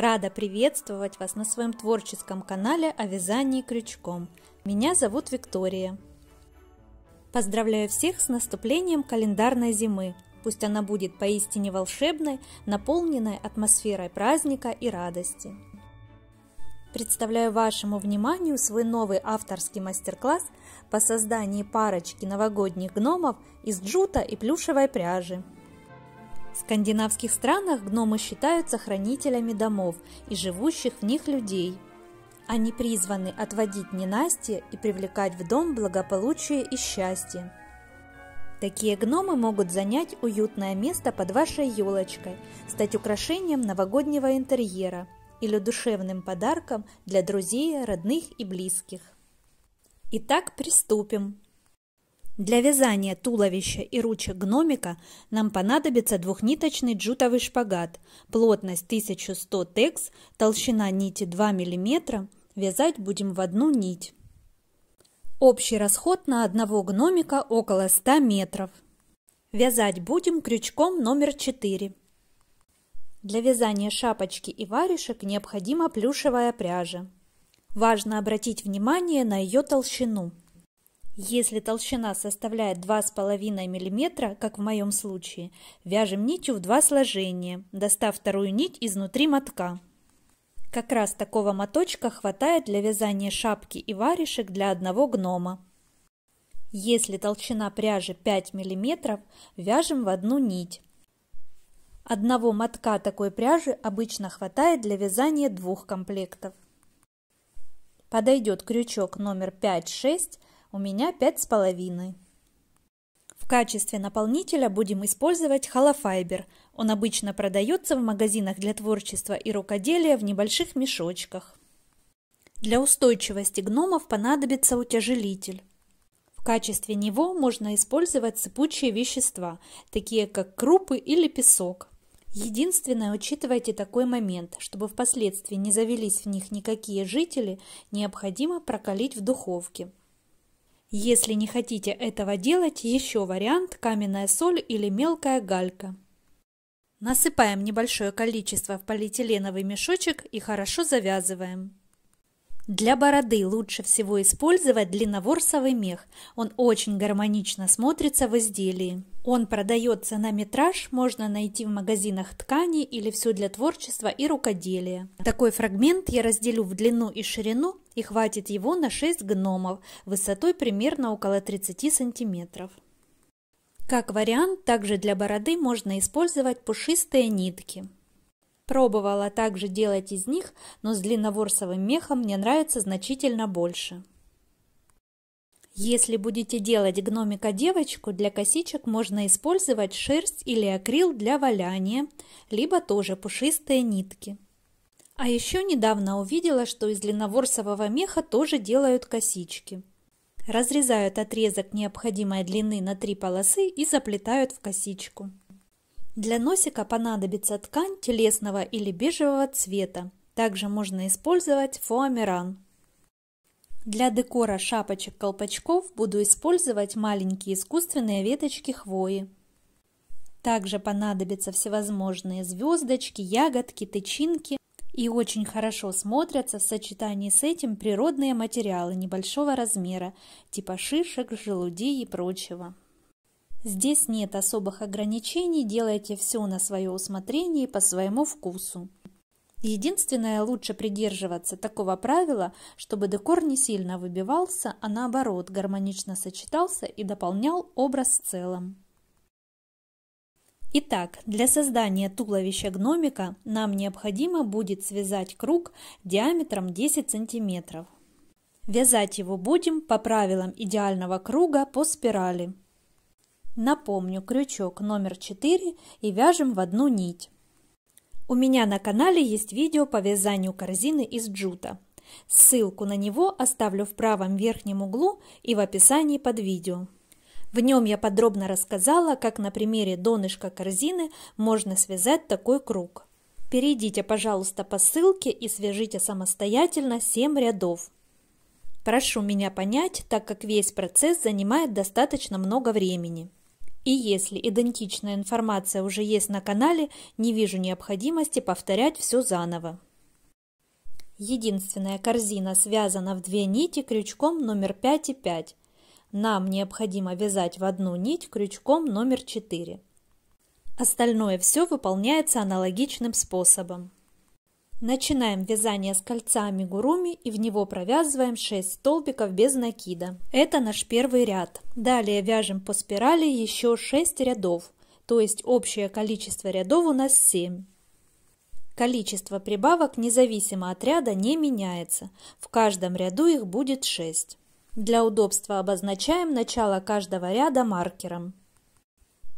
Рада приветствовать вас на своем творческом канале о вязании крючком. Меня зовут Виктория. Поздравляю всех с наступлением календарной зимы. Пусть она будет поистине волшебной, наполненной атмосферой праздника и радости. Представляю вашему вниманию свой новый авторский мастер-класс по созданию парочки новогодних гномов из джута и плюшевой пряжи. В скандинавских странах гномы считаются хранителями домов и живущих в них людей. Они призваны отводить ненастье и привлекать в дом благополучие и счастье. Такие гномы могут занять уютное место под вашей елочкой, стать украшением новогоднего интерьера или душевным подарком для друзей, родных и близких. Итак, приступим. Для вязания туловища и ручек гномика нам понадобится двухниточный джутовый шпагат, плотность 1100 текс, толщина нити 2 мм, вязать будем в одну нить. Общий расход на одного гномика около 100 метров. Вязать будем крючком номер 4. Для вязания шапочки и варежек необходима плюшевая пряжа. Важно обратить внимание на ее толщину – если толщина составляет 2,5 мм, как в моем случае, вяжем нитью в два сложения, достав вторую нить изнутри мотка. Как раз такого моточка хватает для вязания шапки и варежек для одного гнома. Если толщина пряжи 5 мм, вяжем в одну нить. Одного мотка такой пряжи обычно хватает для вязания двух комплектов. Подойдет крючок номер 5-6 у меня пять с половиной. В качестве наполнителя будем использовать холофайбер. Он обычно продается в магазинах для творчества и рукоделия в небольших мешочках. Для устойчивости гномов понадобится утяжелитель. В качестве него можно использовать сыпучие вещества, такие как крупы или песок. Единственное, учитывайте такой момент, чтобы впоследствии не завелись в них никакие жители, необходимо прокалить в духовке. Если не хотите этого делать, еще вариант – каменная соль или мелкая галька. Насыпаем небольшое количество в полиэтиленовый мешочек и хорошо завязываем. Для бороды лучше всего использовать длинноворсовый мех. Он очень гармонично смотрится в изделии. Он продается на метраж, можно найти в магазинах ткани или все для творчества и рукоделия. Такой фрагмент я разделю в длину и ширину, и хватит его на 6 гномов высотой примерно около 30 сантиметров. Как вариант, также для бороды можно использовать пушистые нитки. Пробовала также делать из них, но с длинноворсовым мехом мне нравится значительно больше. Если будете делать гномика-девочку, для косичек можно использовать шерсть или акрил для валяния, либо тоже пушистые нитки. А еще недавно увидела, что из длинноворсового меха тоже делают косички. Разрезают отрезок необходимой длины на три полосы и заплетают в косичку. Для носика понадобится ткань телесного или бежевого цвета. Также можно использовать фоамиран. Для декора шапочек-колпачков буду использовать маленькие искусственные веточки хвои. Также понадобятся всевозможные звездочки, ягодки, тычинки, и очень хорошо смотрятся в сочетании с этим природные материалы небольшого размера, типа шишек, желудей и прочего. Здесь нет особых ограничений, делайте все на свое усмотрение и по своему вкусу. Единственное, лучше придерживаться такого правила, чтобы декор не сильно выбивался, а наоборот гармонично сочетался и дополнял образ в целом. Итак, для создания туловища гномика нам необходимо будет связать круг диаметром 10 см. Вязать его будем по правилам идеального круга по спирали. Напомню, крючок номер 4 и вяжем в одну нить. У меня на канале есть видео по вязанию корзины из джута. Ссылку на него оставлю в правом верхнем углу и в описании под видео. В нем я подробно рассказала, как на примере донышка корзины можно связать такой круг. Перейдите, пожалуйста, по ссылке и свяжите самостоятельно 7 рядов. Прошу меня понять, так как весь процесс занимает достаточно много времени. И если идентичная информация уже есть на канале, не вижу необходимости повторять все заново. Единственная корзина связана в две нити крючком номер 5 и 5. Нам необходимо вязать в одну нить крючком номер 4. Остальное все выполняется аналогичным способом. Начинаем вязание с кольца амигуруми и в него провязываем 6 столбиков без накида. Это наш первый ряд. Далее вяжем по спирали еще 6 рядов, то есть общее количество рядов у нас 7. Количество прибавок независимо от ряда не меняется, в каждом ряду их будет 6. Для удобства обозначаем начало каждого ряда маркером.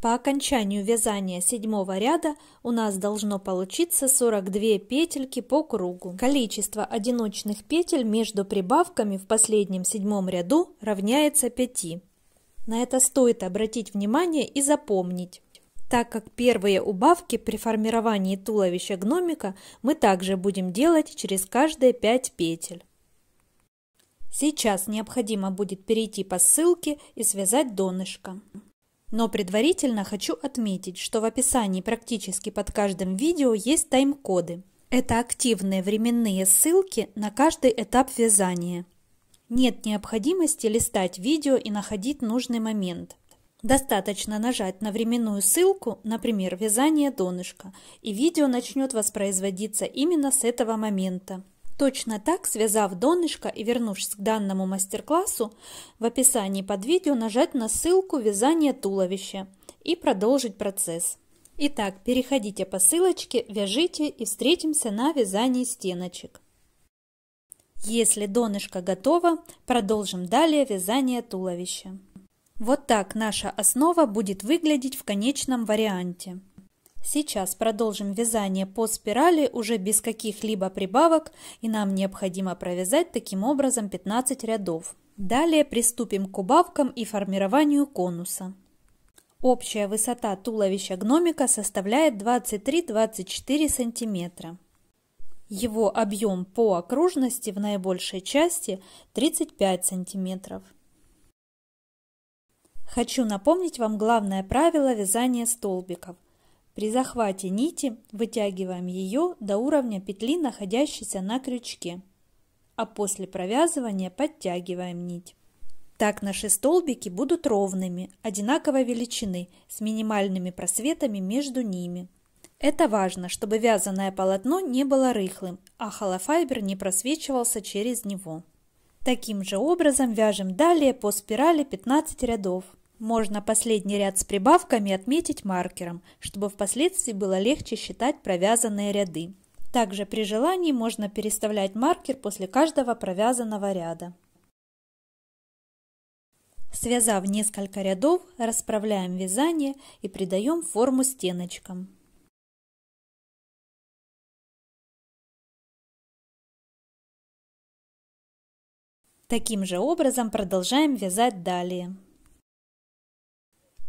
По окончанию вязания седьмого ряда у нас должно получиться 42 петельки по кругу. Количество одиночных петель между прибавками в последнем седьмом ряду равняется 5. На это стоит обратить внимание и запомнить. Так как первые убавки при формировании туловища гномика мы также будем делать через каждые 5 петель. Сейчас необходимо будет перейти по ссылке и связать донышко. Но предварительно хочу отметить, что в описании практически под каждым видео есть тайм-коды. Это активные временные ссылки на каждый этап вязания. Нет необходимости листать видео и находить нужный момент. Достаточно нажать на временную ссылку, например, вязание донышка, и видео начнет воспроизводиться именно с этого момента. Точно так, связав донышко и вернувшись к данному мастер-классу, в описании под видео нажать на ссылку «Вязание туловища» и продолжить процесс. Итак, переходите по ссылочке, вяжите и встретимся на вязании стеночек. Если донышко готово, продолжим далее вязание туловища. Вот так наша основа будет выглядеть в конечном варианте. Сейчас продолжим вязание по спирали уже без каких-либо прибавок и нам необходимо провязать таким образом 15 рядов. Далее приступим к убавкам и формированию конуса. Общая высота туловища гномика составляет 23-24 см. Его объем по окружности в наибольшей части 35 см. Хочу напомнить вам главное правило вязания столбиков – при захвате нити вытягиваем ее до уровня петли, находящейся на крючке, а после провязывания подтягиваем нить. Так наши столбики будут ровными, одинаковой величины, с минимальными просветами между ними. Это важно, чтобы вязаное полотно не было рыхлым, а холофайбер не просвечивался через него. Таким же образом вяжем далее по спирали 15 рядов. Можно последний ряд с прибавками отметить маркером, чтобы впоследствии было легче считать провязанные ряды. Также при желании можно переставлять маркер после каждого провязанного ряда. Связав несколько рядов, расправляем вязание и придаем форму стеночкам. Таким же образом продолжаем вязать далее.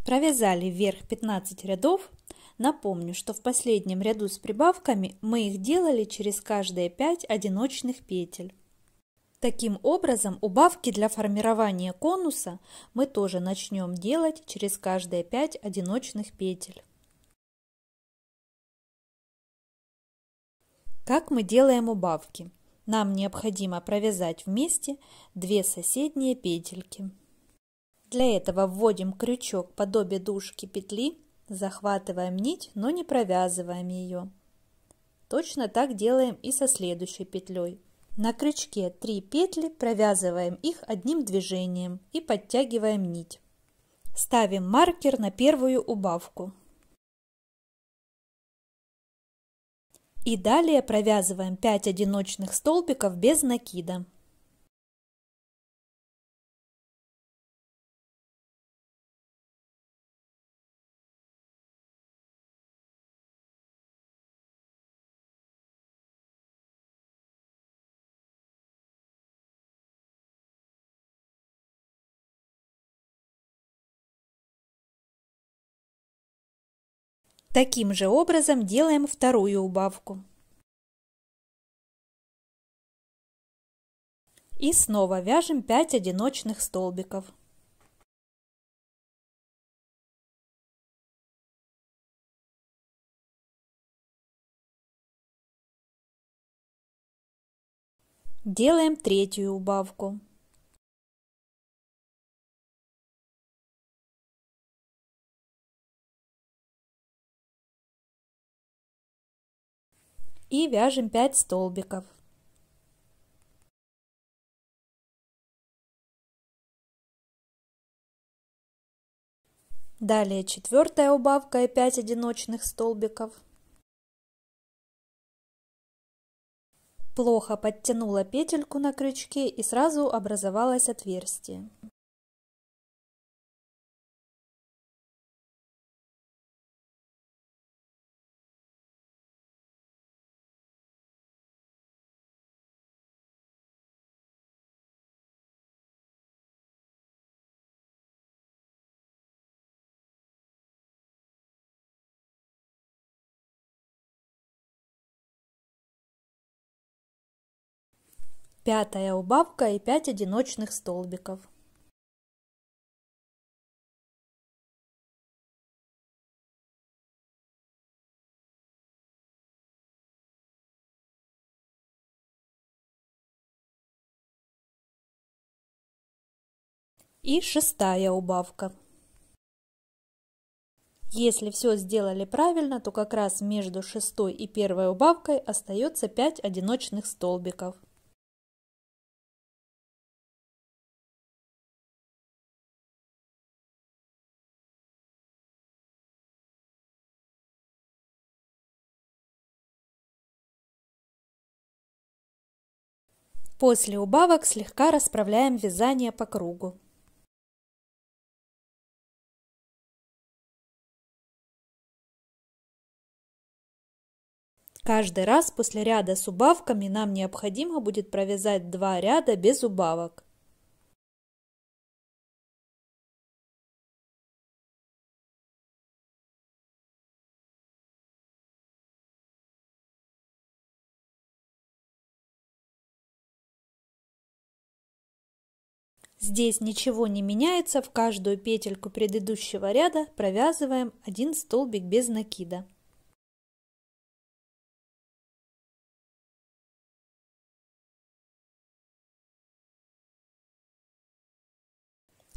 Провязали вверх 15 рядов. Напомню, что в последнем ряду с прибавками мы их делали через каждые 5 одиночных петель. Таким образом, убавки для формирования конуса мы тоже начнем делать через каждые 5 одиночных петель. Как мы делаем убавки? Нам необходимо провязать вместе две соседние петельки. Для этого вводим крючок подобие дужки петли, захватываем нить, но не провязываем ее. Точно так делаем и со следующей петлей. На крючке 3 петли провязываем их одним движением и подтягиваем нить. Ставим маркер на первую убавку. И далее провязываем 5 одиночных столбиков без накида. Таким же образом делаем вторую убавку. И снова вяжем 5 одиночных столбиков. Делаем третью убавку. и вяжем 5 столбиков. Далее четвертая убавка и 5 одиночных столбиков. Плохо подтянула петельку на крючке и сразу образовалось отверстие. пятая убавка и пять одиночных столбиков и шестая убавка. Если все сделали правильно, то как раз между шестой и первой убавкой остается 5 одиночных столбиков. После убавок слегка расправляем вязание по кругу. Каждый раз после ряда с убавками нам необходимо будет провязать два ряда без убавок. Здесь ничего не меняется, в каждую петельку предыдущего ряда провязываем один столбик без накида.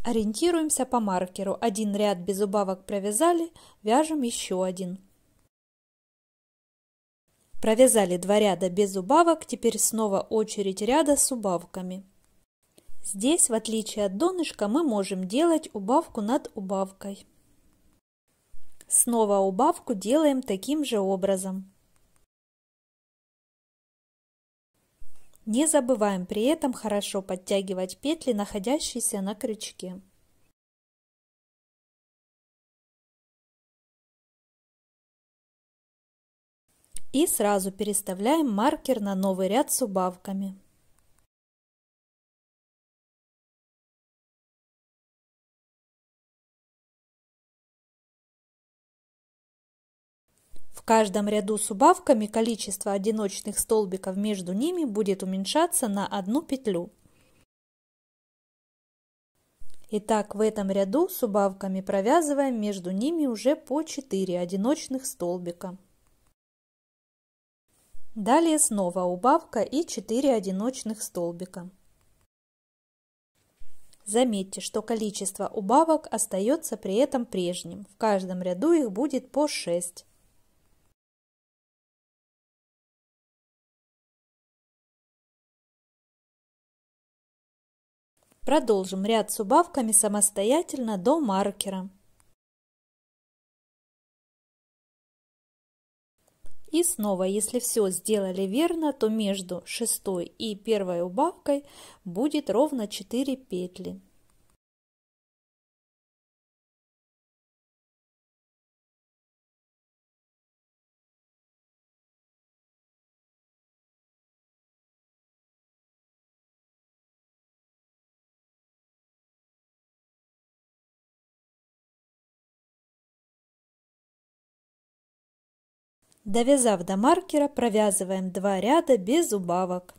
Ориентируемся по маркеру. Один ряд без убавок провязали, вяжем еще один. Провязали два ряда без убавок, теперь снова очередь ряда с убавками. Здесь, в отличие от донышка, мы можем делать убавку над убавкой. Снова убавку делаем таким же образом. Не забываем при этом хорошо подтягивать петли, находящиеся на крючке. И сразу переставляем маркер на новый ряд с убавками. каждом ряду с убавками количество одиночных столбиков между ними будет уменьшаться на одну петлю. Итак, в этом ряду с убавками провязываем между ними уже по 4 одиночных столбика. Далее снова убавка и 4 одиночных столбика. Заметьте, что количество убавок остается при этом прежним. В каждом ряду их будет по 6. Продолжим ряд с убавками самостоятельно до маркера. И снова, если все сделали верно, то между шестой и первой убавкой будет ровно 4 петли. Довязав до маркера, провязываем два ряда без убавок.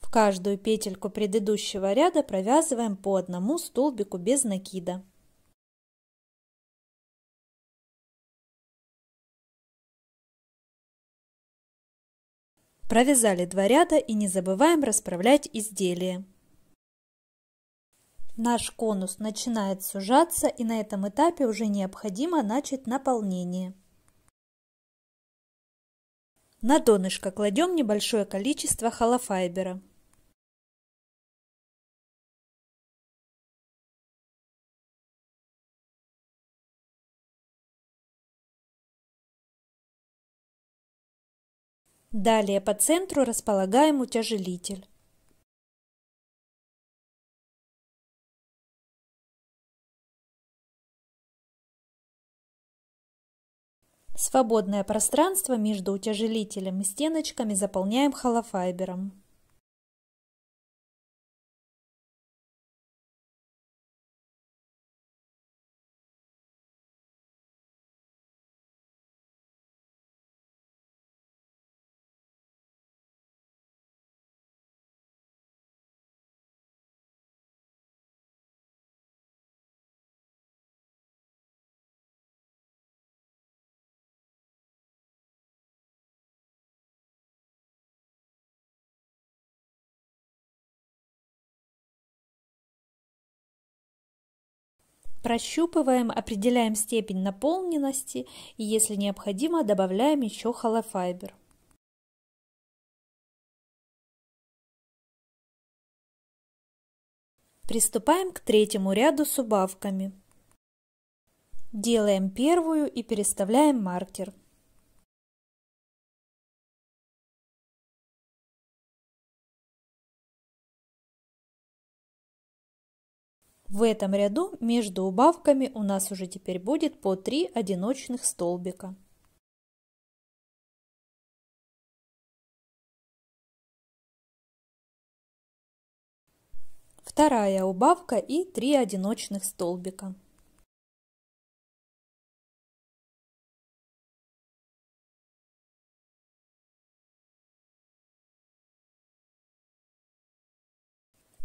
В каждую петельку предыдущего ряда провязываем по одному столбику без накида. Провязали два ряда и не забываем расправлять изделие. Наш конус начинает сужаться и на этом этапе уже необходимо начать наполнение. На донышко кладем небольшое количество холофайбера. Далее по центру располагаем утяжелитель. Свободное пространство между утяжелителем и стеночками заполняем холофайбером. Прощупываем, определяем степень наполненности и, если необходимо, добавляем еще холофайбер. Приступаем к третьему ряду с убавками. Делаем первую и переставляем маркер. В этом ряду между убавками у нас уже теперь будет по 3 одиночных столбика. Вторая убавка и 3 одиночных столбика.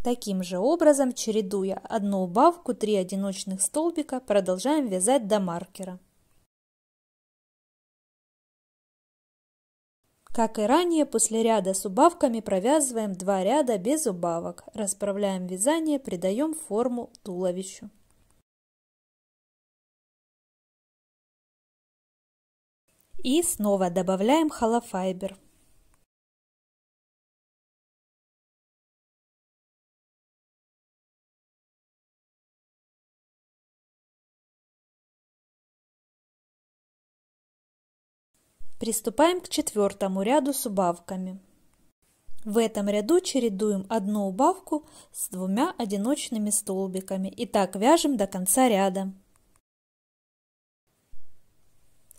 Таким же образом, чередуя одну убавку, три одиночных столбика, продолжаем вязать до маркера. Как и ранее, после ряда с убавками провязываем два ряда без убавок, расправляем вязание, придаем форму туловищу. И снова добавляем холофайбер. Приступаем к четвертому ряду с убавками. В этом ряду чередуем одну убавку с двумя одиночными столбиками и так вяжем до конца ряда.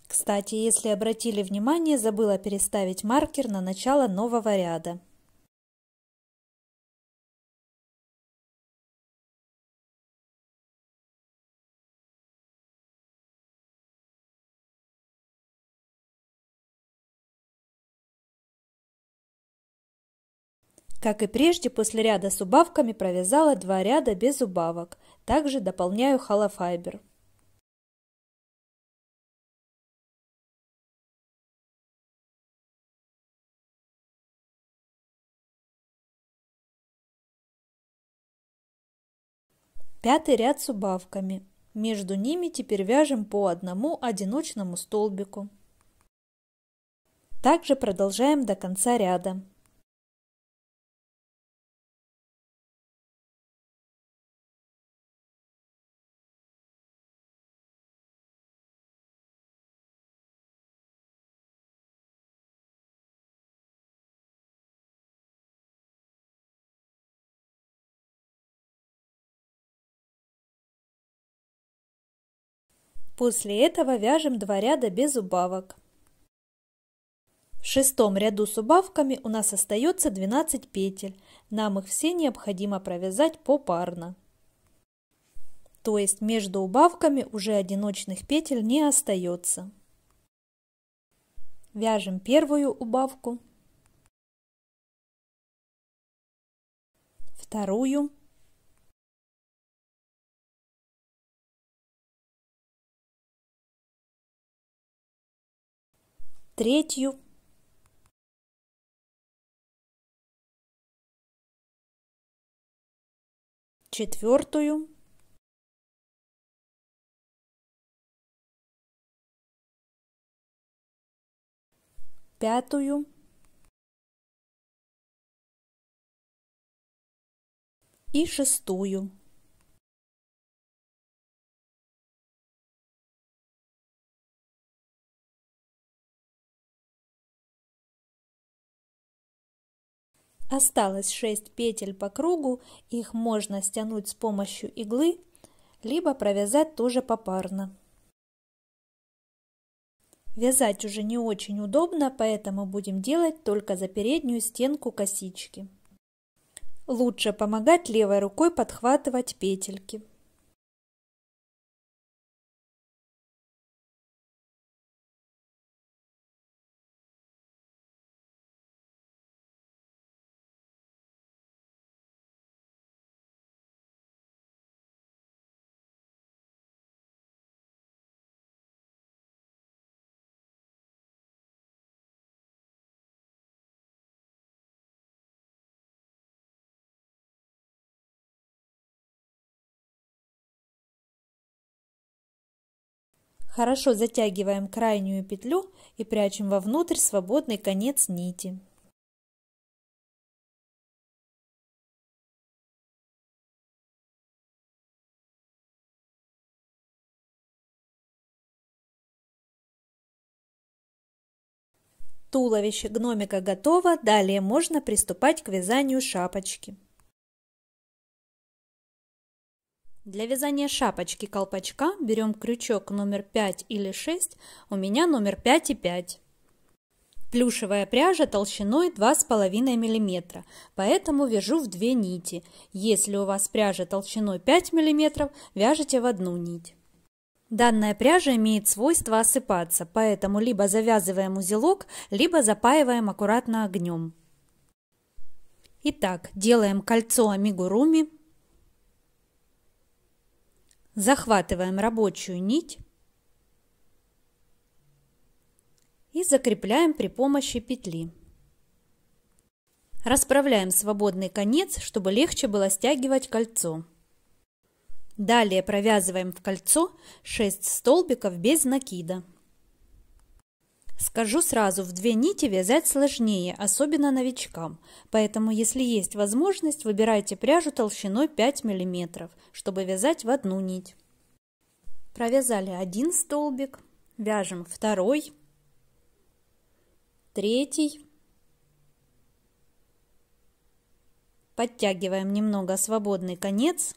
Кстати, если обратили внимание, забыла переставить маркер на начало нового ряда. Как и прежде, после ряда с убавками провязала два ряда без убавок. Также дополняю холофайбер. Пятый ряд с убавками. Между ними теперь вяжем по одному одиночному столбику. Также продолжаем до конца ряда. После этого вяжем два ряда без убавок. В шестом ряду с убавками у нас остается 12 петель. Нам их все необходимо провязать попарно. То есть между убавками уже одиночных петель не остается. Вяжем первую убавку, вторую, третью четвертую пятую и шестую. Осталось 6 петель по кругу, их можно стянуть с помощью иглы, либо провязать тоже попарно. Вязать уже не очень удобно, поэтому будем делать только за переднюю стенку косички. Лучше помогать левой рукой подхватывать петельки. Хорошо затягиваем крайнюю петлю и прячем вовнутрь свободный конец нити. Туловище гномика готово, далее можно приступать к вязанию шапочки. Для вязания шапочки-колпачка берем крючок номер 5 или 6, у меня номер 5 и 5. Плюшевая пряжа толщиной 2,5 мм, поэтому вяжу в две нити. Если у вас пряжа толщиной 5 мм, вяжите в одну нить. Данная пряжа имеет свойство осыпаться, поэтому либо завязываем узелок, либо запаиваем аккуратно огнем. Итак, делаем кольцо амигуруми захватываем рабочую нить и закрепляем при помощи петли. Расправляем свободный конец, чтобы легче было стягивать кольцо. Далее провязываем в кольцо 6 столбиков без накида. Скажу сразу, в две нити вязать сложнее, особенно новичкам. Поэтому, если есть возможность, выбирайте пряжу толщиной 5 мм, чтобы вязать в одну нить. Провязали один столбик, вяжем второй, третий. Подтягиваем немного свободный конец.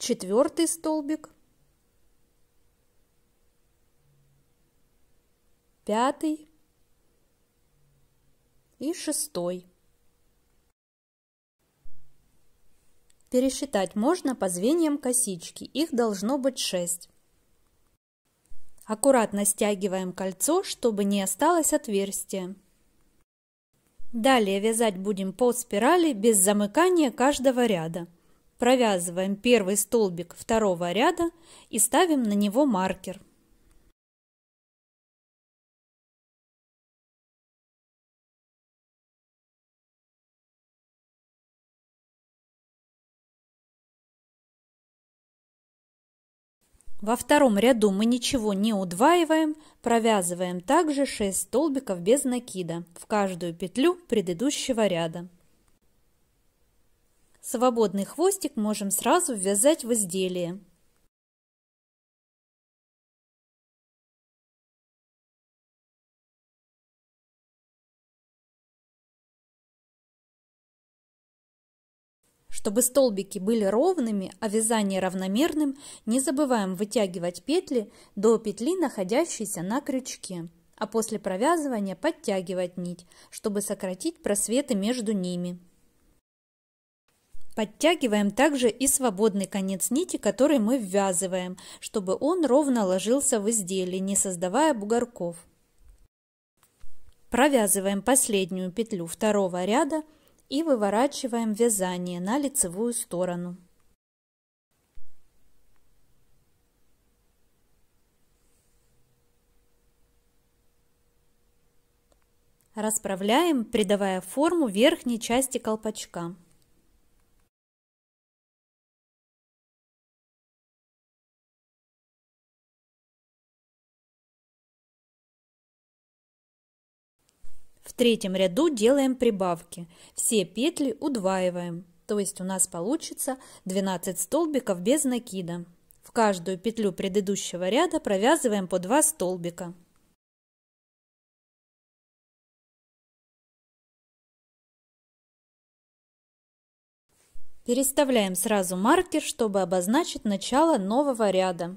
Четвертый столбик – пятый и шестой. Пересчитать можно по звеньям косички, их должно быть шесть. Аккуратно стягиваем кольцо, чтобы не осталось отверстия. Далее вязать будем по спирали без замыкания каждого ряда. Провязываем первый столбик второго ряда и ставим на него маркер. Во втором ряду мы ничего не удваиваем, провязываем также 6 столбиков без накида в каждую петлю предыдущего ряда. Свободный хвостик можем сразу ввязать в изделие. Чтобы столбики были ровными, а вязание равномерным, не забываем вытягивать петли до петли, находящейся на крючке, а после провязывания подтягивать нить, чтобы сократить просветы между ними. Подтягиваем также и свободный конец нити, который мы ввязываем, чтобы он ровно ложился в изделии, не создавая бугорков. Провязываем последнюю петлю второго ряда – и выворачиваем вязание на лицевую сторону. Расправляем, придавая форму верхней части колпачка. третьем ряду делаем прибавки. Все петли удваиваем, то есть у нас получится 12 столбиков без накида. В каждую петлю предыдущего ряда провязываем по 2 столбика. Переставляем сразу маркер, чтобы обозначить начало нового ряда.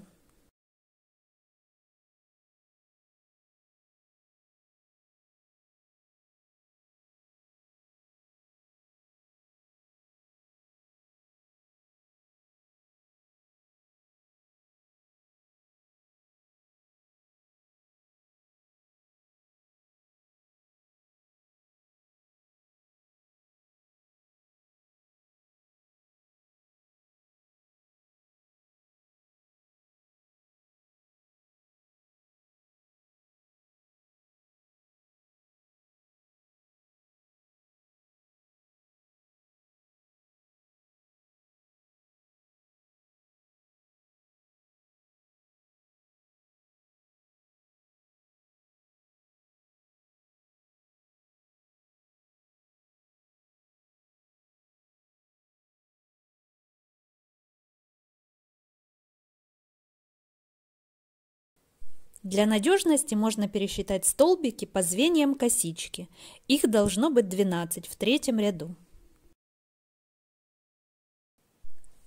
Для надежности можно пересчитать столбики по звеньям косички. Их должно быть 12 в третьем ряду.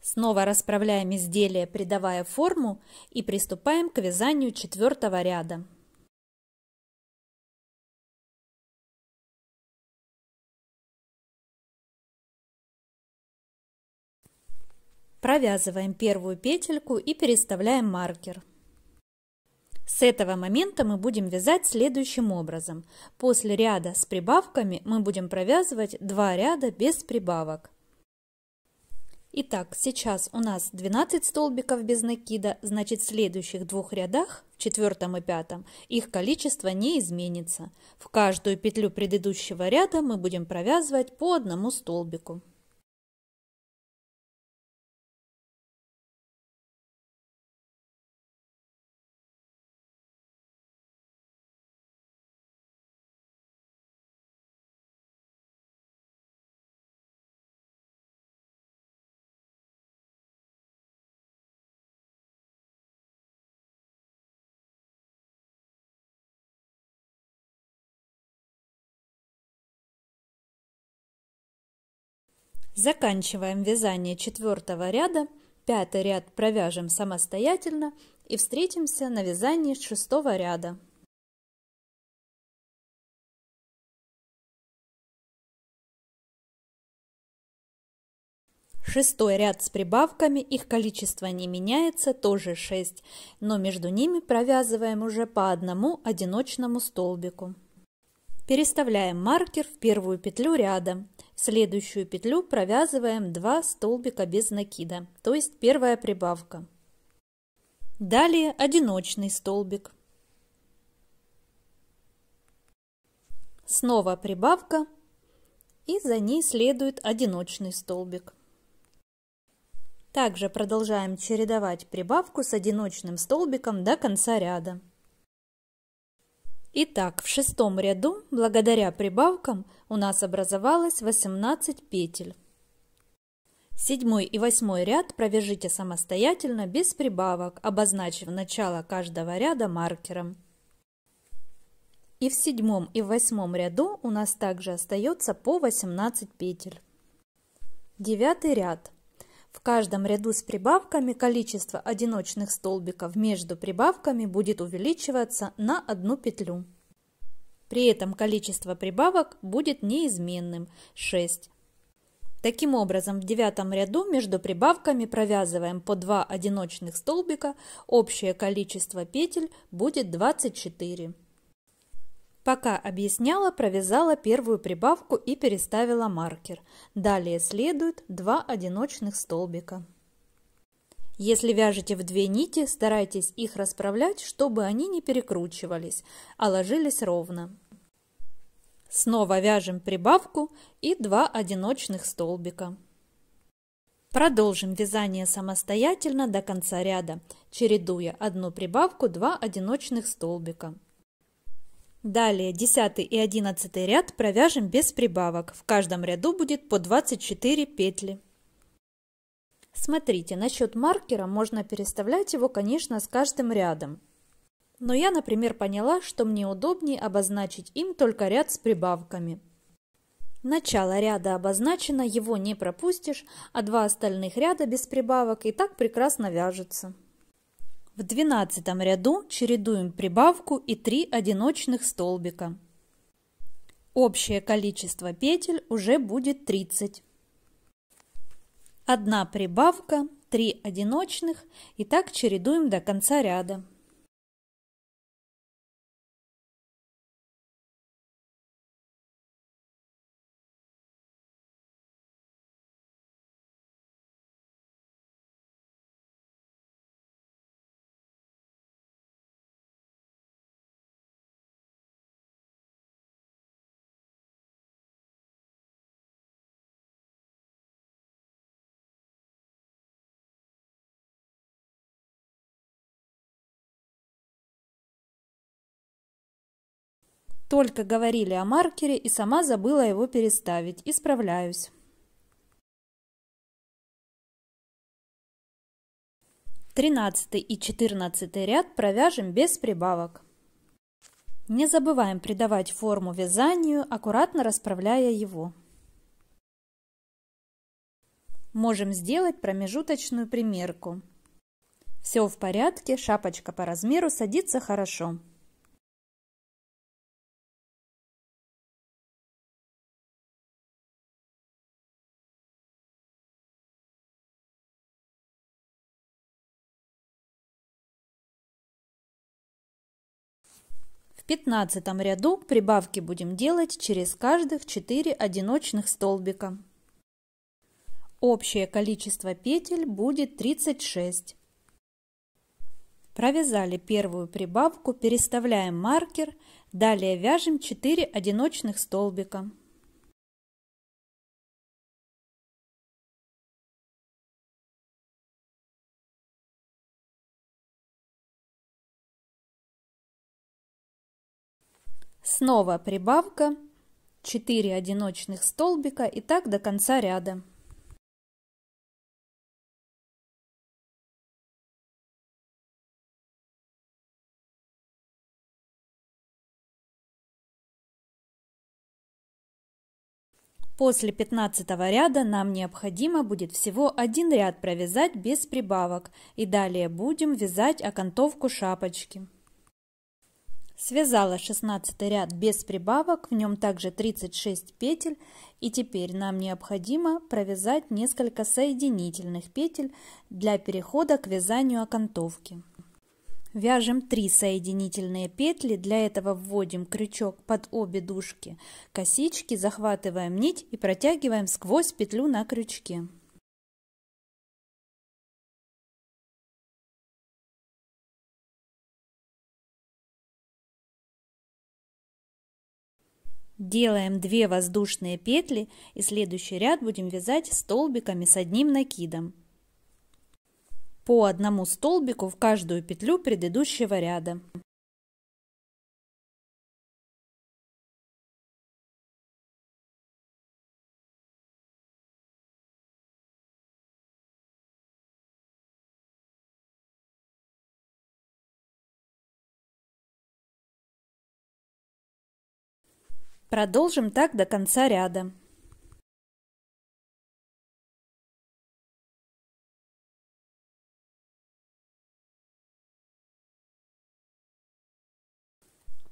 Снова расправляем изделие, придавая форму, и приступаем к вязанию четвертого ряда. Провязываем первую петельку и переставляем маркер. С этого момента мы будем вязать следующим образом. После ряда с прибавками мы будем провязывать два ряда без прибавок. Итак, сейчас у нас 12 столбиков без накида, значит в следующих двух рядах, в четвертом и пятом, их количество не изменится. В каждую петлю предыдущего ряда мы будем провязывать по одному столбику. Заканчиваем вязание четвертого ряда, пятый ряд провяжем самостоятельно и встретимся на вязании шестого ряда. Шестой ряд с прибавками, их количество не меняется, тоже 6, но между ними провязываем уже по одному одиночному столбику. Переставляем маркер в первую петлю ряда. В следующую петлю провязываем 2 столбика без накида, то есть первая прибавка. Далее одиночный столбик. Снова прибавка и за ней следует одиночный столбик. Также продолжаем чередовать прибавку с одиночным столбиком до конца ряда. Итак, в шестом ряду, благодаря прибавкам, у нас образовалось 18 петель. Седьмой и восьмой ряд провяжите самостоятельно без прибавок, обозначив начало каждого ряда маркером. И в седьмом и восьмом ряду у нас также остается по 18 петель. Девятый ряд. В каждом ряду с прибавками количество одиночных столбиков между прибавками будет увеличиваться на одну петлю. При этом количество прибавок будет неизменным – 6. Таким образом, в девятом ряду между прибавками провязываем по 2 одиночных столбика, общее количество петель будет 24. Пока объясняла, провязала первую прибавку и переставила маркер. Далее следует два одиночных столбика. Если вяжете в две нити, старайтесь их расправлять, чтобы они не перекручивались, а ложились ровно. Снова вяжем прибавку и два одиночных столбика. Продолжим вязание самостоятельно до конца ряда, чередуя одну прибавку, два одиночных столбика. Далее 10 и 11 ряд провяжем без прибавок. В каждом ряду будет по 24 петли. Смотрите, насчет маркера можно переставлять его, конечно, с каждым рядом. Но я, например, поняла, что мне удобнее обозначить им только ряд с прибавками. Начало ряда обозначено, его не пропустишь, а два остальных ряда без прибавок и так прекрасно вяжутся. В двенадцатом ряду чередуем прибавку и 3 одиночных столбика. Общее количество петель уже будет 30. Одна прибавка, 3 одиночных и так чередуем до конца ряда. Только говорили о маркере и сама забыла его переставить. Исправляюсь. Тринадцатый и четырнадцатый ряд провяжем без прибавок. Не забываем придавать форму вязанию, аккуратно расправляя его. Можем сделать промежуточную примерку. Все в порядке, шапочка по размеру садится хорошо. В пятнадцатом ряду прибавки будем делать через каждых 4 одиночных столбика. Общее количество петель будет 36. Провязали первую прибавку, переставляем маркер, далее вяжем 4 одиночных столбика. Снова прибавка, 4 одиночных столбика и так до конца ряда. После 15 ряда нам необходимо будет всего один ряд провязать без прибавок и далее будем вязать окантовку шапочки. Связала 16 ряд без прибавок, в нем также 36 петель, и теперь нам необходимо провязать несколько соединительных петель для перехода к вязанию окантовки. Вяжем 3 соединительные петли, для этого вводим крючок под обе дужки косички, захватываем нить и протягиваем сквозь петлю на крючке. Делаем 2 воздушные петли и следующий ряд будем вязать столбиками с одним накидом. По одному столбику в каждую петлю предыдущего ряда. Продолжим так до конца ряда.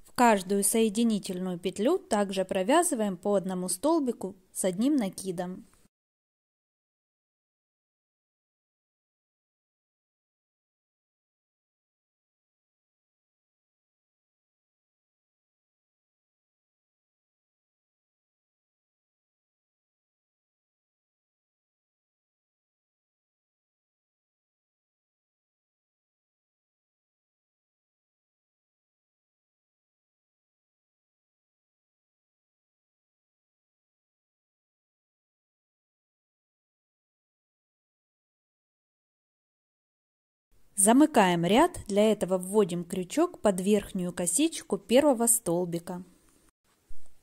В каждую соединительную петлю также провязываем по одному столбику с одним накидом. Замыкаем ряд, для этого вводим крючок под верхнюю косичку первого столбика.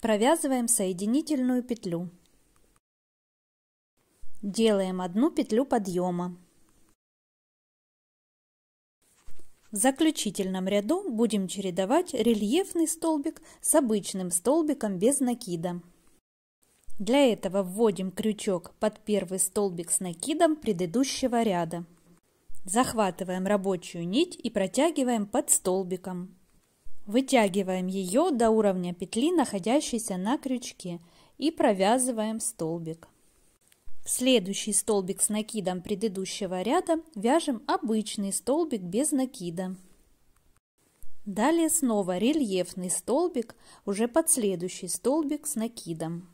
Провязываем соединительную петлю. Делаем одну петлю подъема. В заключительном ряду будем чередовать рельефный столбик с обычным столбиком без накида. Для этого вводим крючок под первый столбик с накидом предыдущего ряда. Захватываем рабочую нить и протягиваем под столбиком. Вытягиваем ее до уровня петли, находящейся на крючке, и провязываем столбик. В следующий столбик с накидом предыдущего ряда вяжем обычный столбик без накида. Далее снова рельефный столбик уже под следующий столбик с накидом.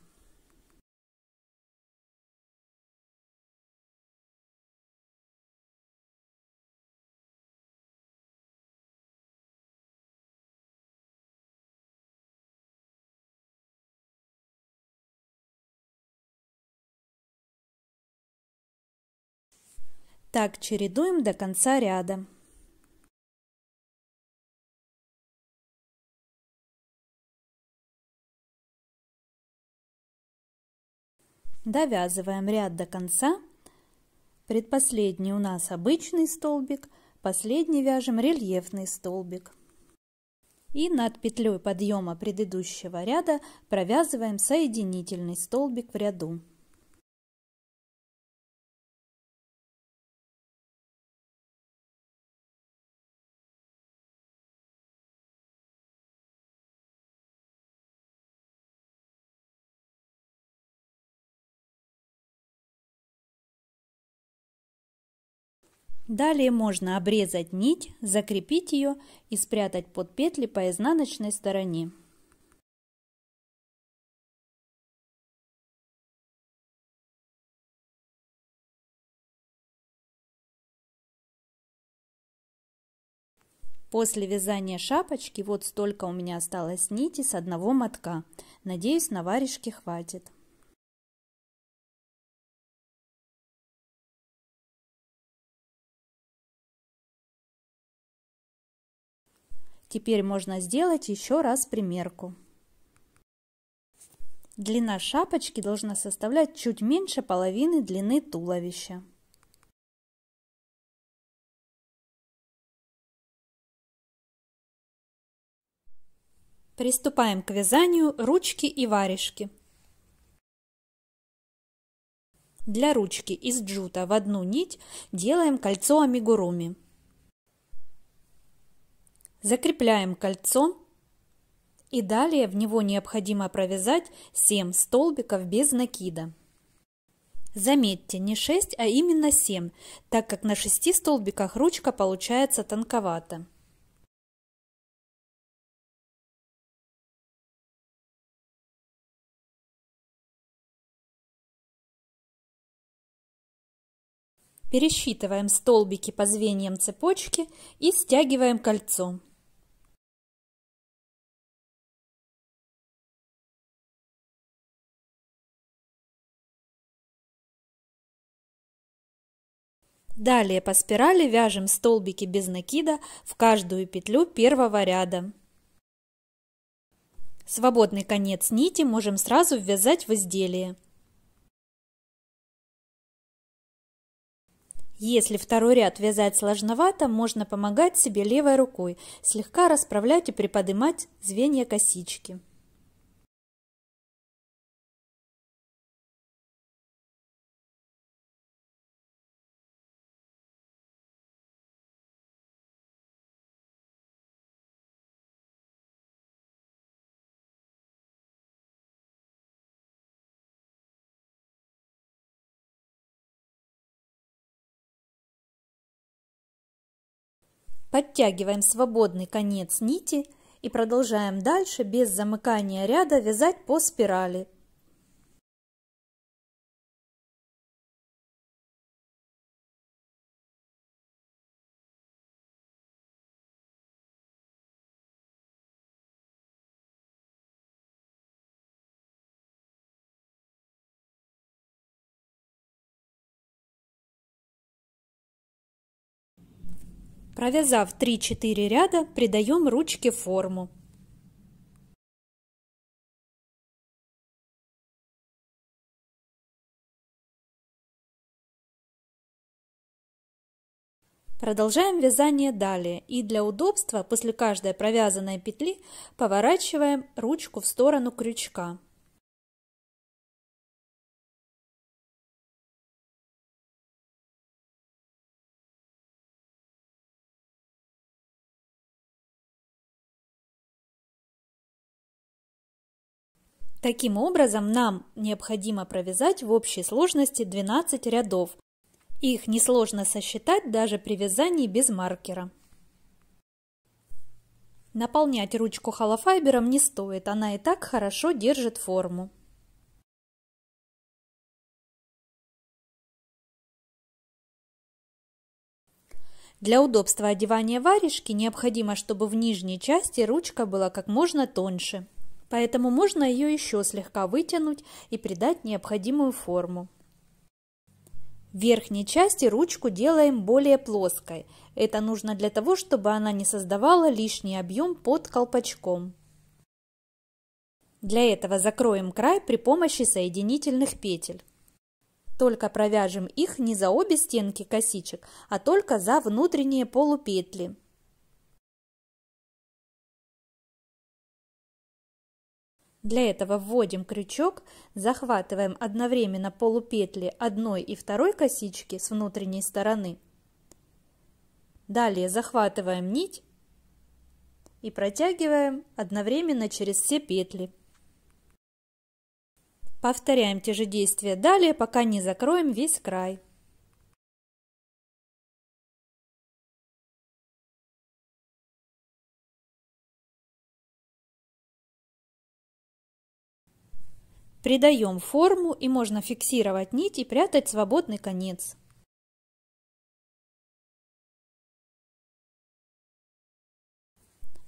Так чередуем до конца ряда. Довязываем ряд до конца. Предпоследний у нас обычный столбик, последний вяжем рельефный столбик. И над петлей подъема предыдущего ряда провязываем соединительный столбик в ряду. Далее можно обрезать нить, закрепить ее и спрятать под петли по изнаночной стороне. После вязания шапочки вот столько у меня осталось нити с одного мотка. Надеюсь, на варежке хватит. Теперь можно сделать еще раз примерку. Длина шапочки должна составлять чуть меньше половины длины туловища. Приступаем к вязанию ручки и варежки. Для ручки из джута в одну нить делаем кольцо амигуруми. Закрепляем кольцо и далее в него необходимо провязать 7 столбиков без накида. Заметьте, не 6, а именно 7, так как на 6 столбиках ручка получается тонковата. Пересчитываем столбики по звеньям цепочки и стягиваем кольцо. Далее по спирали вяжем столбики без накида в каждую петлю первого ряда. Свободный конец нити можем сразу ввязать в изделие. Если второй ряд вязать сложновато, можно помогать себе левой рукой, слегка расправлять и приподнимать звенья косички. Подтягиваем свободный конец нити и продолжаем дальше без замыкания ряда вязать по спирали. Провязав 3-4 ряда, придаем ручке форму. Продолжаем вязание далее и для удобства после каждой провязанной петли поворачиваем ручку в сторону крючка. Таким образом, нам необходимо провязать в общей сложности 12 рядов. Их несложно сосчитать даже при вязании без маркера. Наполнять ручку холофайбером не стоит, она и так хорошо держит форму. Для удобства одевания варежки необходимо, чтобы в нижней части ручка была как можно тоньше поэтому можно ее еще слегка вытянуть и придать необходимую форму. В верхней части ручку делаем более плоской. Это нужно для того, чтобы она не создавала лишний объем под колпачком. Для этого закроем край при помощи соединительных петель. Только провяжем их не за обе стенки косичек, а только за внутренние полупетли. Для этого вводим крючок, захватываем одновременно полупетли одной и второй косички с внутренней стороны. Далее захватываем нить и протягиваем одновременно через все петли. Повторяем те же действия далее, пока не закроем весь край. Придаем форму и можно фиксировать нить и прятать свободный конец.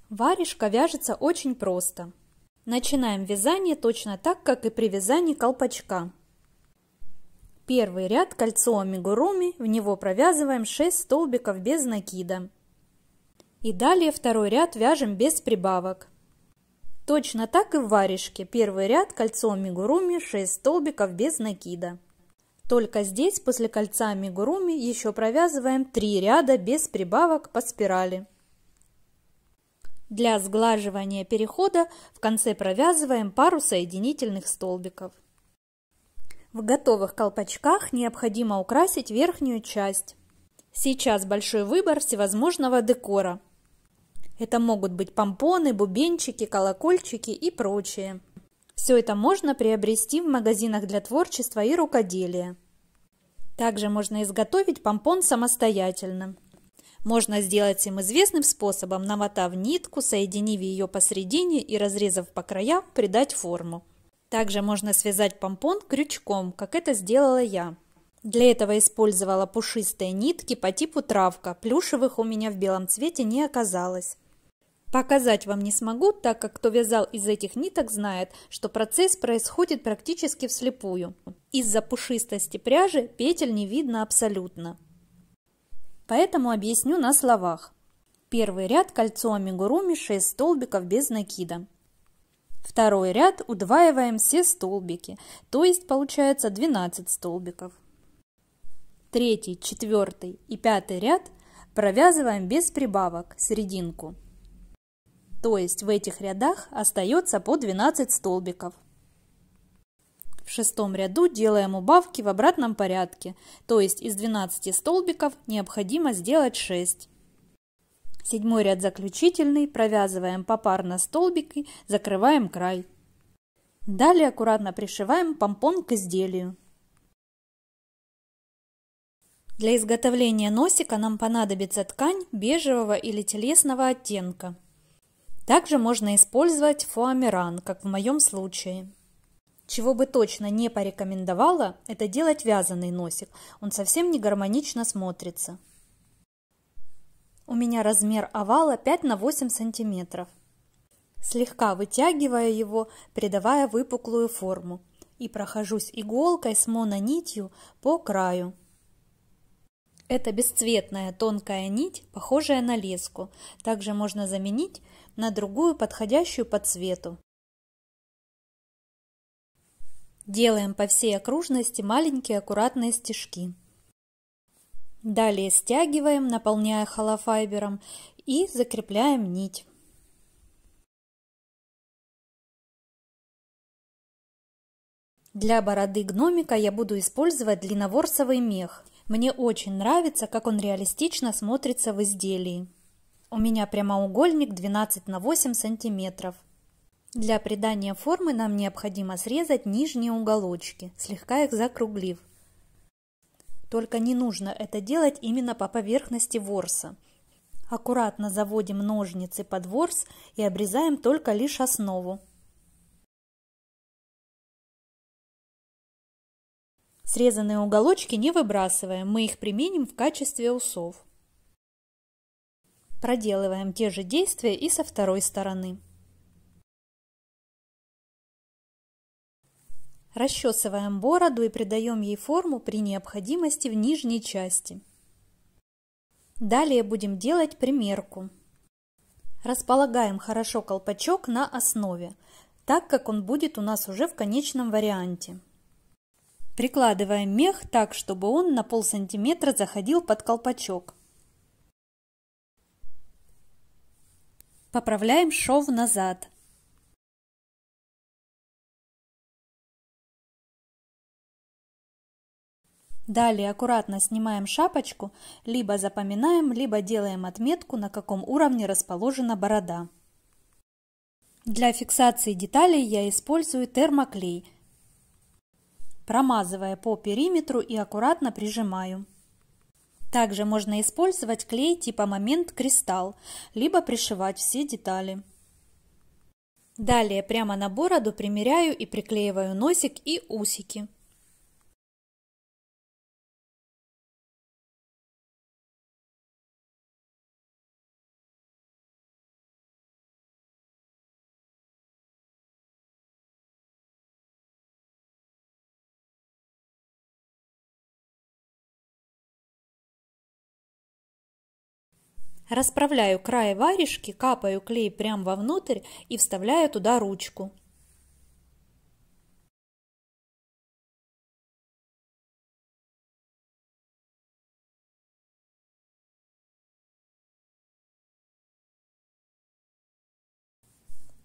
Варежка вяжется очень просто. Начинаем вязание точно так, как и при вязании колпачка. Первый ряд кольцо амигуруми, в него провязываем 6 столбиков без накида. И далее второй ряд вяжем без прибавок. Точно так и в варежке. Первый ряд кольцо мигуруми, 6 столбиков без накида. Только здесь после кольца амигуруми еще провязываем 3 ряда без прибавок по спирали. Для сглаживания перехода в конце провязываем пару соединительных столбиков. В готовых колпачках необходимо украсить верхнюю часть. Сейчас большой выбор всевозможного декора. Это могут быть помпоны, бубенчики, колокольчики и прочее. Все это можно приобрести в магазинах для творчества и рукоделия. Также можно изготовить помпон самостоятельно. Можно сделать им известным способом, намотав нитку, соединив ее посередине и разрезав по краям, придать форму. Также можно связать помпон крючком, как это сделала я. Для этого использовала пушистые нитки по типу травка, плюшевых у меня в белом цвете не оказалось. Показать вам не смогу, так как кто вязал из этих ниток знает, что процесс происходит практически вслепую. Из-за пушистости пряжи петель не видно абсолютно. Поэтому объясню на словах. Первый ряд кольцо амигуруми 6 столбиков без накида. Второй ряд удваиваем все столбики, то есть получается 12 столбиков. Третий, четвертый и пятый ряд провязываем без прибавок серединку то есть в этих рядах остается по 12 столбиков. В шестом ряду делаем убавки в обратном порядке, то есть из 12 столбиков необходимо сделать 6. Седьмой ряд заключительный, провязываем попарно столбики, закрываем край. Далее аккуратно пришиваем помпон к изделию. Для изготовления носика нам понадобится ткань бежевого или телесного оттенка. Также можно использовать фуамиран, как в моем случае. Чего бы точно не порекомендовала, это делать вязаный носик. Он совсем не гармонично смотрится. У меня размер овала 5 на 8 сантиметров. Слегка вытягивая его, придавая выпуклую форму. И прохожусь иголкой с мононитью по краю. Это бесцветная тонкая нить, похожая на леску. Также можно заменить на другую, подходящую по цвету. Делаем по всей окружности маленькие аккуратные стежки. Далее стягиваем, наполняя холофайбером и закрепляем нить. Для бороды гномика я буду использовать длинноворсовый мех. Мне очень нравится, как он реалистично смотрится в изделии. У меня прямоугольник 12 на 8 сантиметров. Для придания формы нам необходимо срезать нижние уголочки, слегка их закруглив. Только не нужно это делать именно по поверхности ворса. Аккуратно заводим ножницы под ворс и обрезаем только лишь основу. Срезанные уголочки не выбрасываем, мы их применим в качестве усов. Проделываем те же действия и со второй стороны. Расчесываем бороду и придаем ей форму при необходимости в нижней части. Далее будем делать примерку. Располагаем хорошо колпачок на основе, так как он будет у нас уже в конечном варианте. Прикладываем мех так, чтобы он на пол сантиметра заходил под колпачок. Поправляем шов назад. Далее аккуратно снимаем шапочку, либо запоминаем, либо делаем отметку, на каком уровне расположена борода. Для фиксации деталей я использую термоклей, промазывая по периметру и аккуратно прижимаю. Также можно использовать клей типа момент кристалл, либо пришивать все детали. Далее прямо на бороду примеряю и приклеиваю носик и усики. Расправляю край варежки, капаю клей прямо вовнутрь и вставляю туда ручку.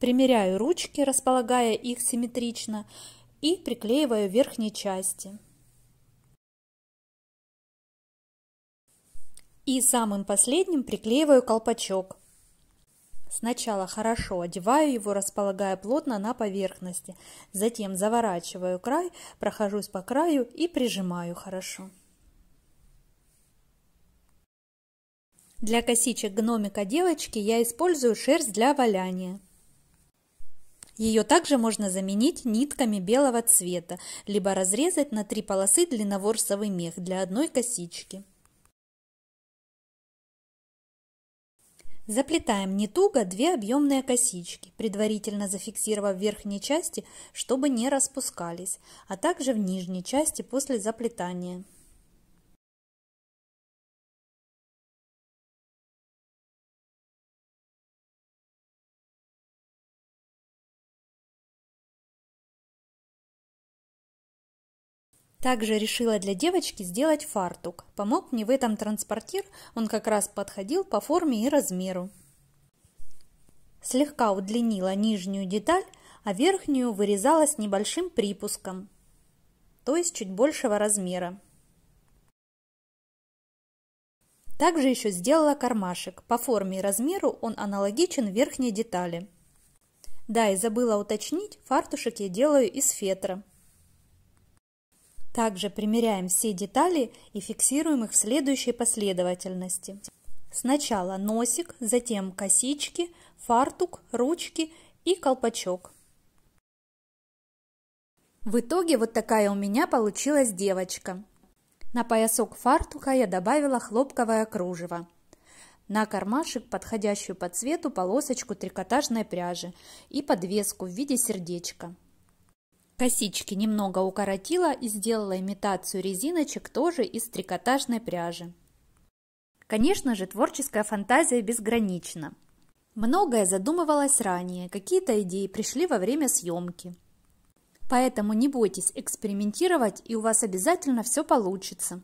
Примеряю ручки, располагая их симметрично, и приклеиваю верхние части. И самым последним приклеиваю колпачок. Сначала хорошо одеваю его, располагая плотно на поверхности. Затем заворачиваю край, прохожусь по краю и прижимаю хорошо. Для косичек гномика девочки я использую шерсть для валяния. Ее также можно заменить нитками белого цвета, либо разрезать на три полосы длинноворсовый мех для одной косички. Заплетаем не туго две объемные косички, предварительно зафиксировав в верхней части, чтобы не распускались, а также в нижней части после заплетания. Также решила для девочки сделать фартук. Помог мне в этом транспортир, он как раз подходил по форме и размеру. Слегка удлинила нижнюю деталь, а верхнюю вырезала с небольшим припуском, то есть чуть большего размера. Также еще сделала кармашек. По форме и размеру он аналогичен верхней детали. Да, и забыла уточнить, фартушек я делаю из фетра. Также примеряем все детали и фиксируем их в следующей последовательности. Сначала носик, затем косички, фартук, ручки и колпачок. В итоге вот такая у меня получилась девочка. На поясок фартука я добавила хлопковое кружево. На кармашек подходящую по цвету полосочку трикотажной пряжи и подвеску в виде сердечка. Косички немного укоротила и сделала имитацию резиночек тоже из трикотажной пряжи. Конечно же, творческая фантазия безгранична. Многое задумывалось ранее, какие-то идеи пришли во время съемки. Поэтому не бойтесь экспериментировать, и у вас обязательно все получится.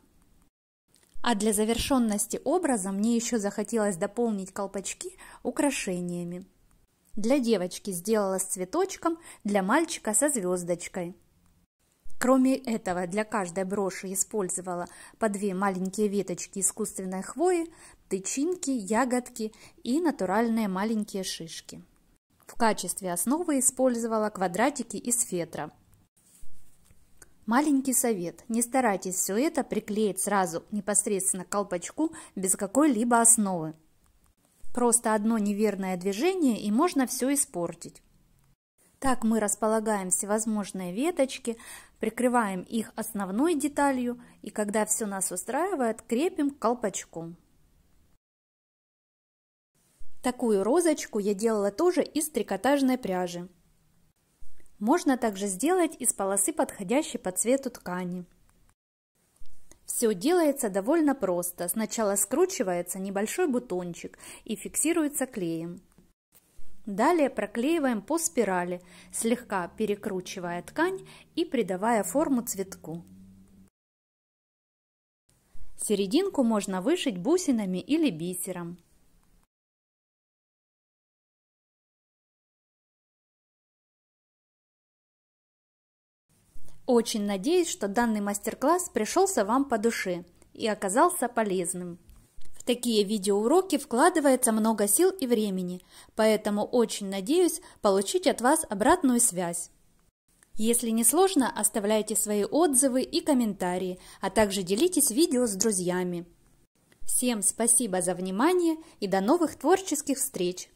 А для завершенности образа мне еще захотелось дополнить колпачки украшениями. Для девочки сделала с цветочком, для мальчика со звездочкой. Кроме этого, для каждой броши использовала по две маленькие веточки искусственной хвои, тычинки, ягодки и натуральные маленькие шишки. В качестве основы использовала квадратики из фетра. Маленький совет. Не старайтесь все это приклеить сразу непосредственно к колпачку без какой-либо основы. Просто одно неверное движение, и можно все испортить. Так мы располагаем всевозможные веточки, прикрываем их основной деталью, и когда все нас устраивает, крепим к колпачку. Такую розочку я делала тоже из трикотажной пряжи. Можно также сделать из полосы, подходящей по цвету ткани. Все делается довольно просто. Сначала скручивается небольшой бутончик и фиксируется клеем. Далее проклеиваем по спирали, слегка перекручивая ткань и придавая форму цветку. Серединку можно вышить бусинами или бисером. Очень надеюсь, что данный мастер-класс пришелся вам по душе и оказался полезным. В такие видеоуроки вкладывается много сил и времени, поэтому очень надеюсь получить от вас обратную связь. Если не сложно, оставляйте свои отзывы и комментарии, а также делитесь видео с друзьями. Всем спасибо за внимание и до новых творческих встреч!